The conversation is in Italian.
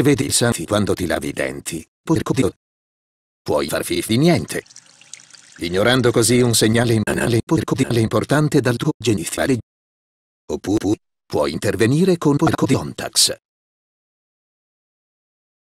se vedi il santi quando ti lavi i denti, porco dio, puoi far fif di niente. Ignorando così un segnale banale porco dio importante dal tuo genitale. Oppure puoi intervenire con porco di ontax.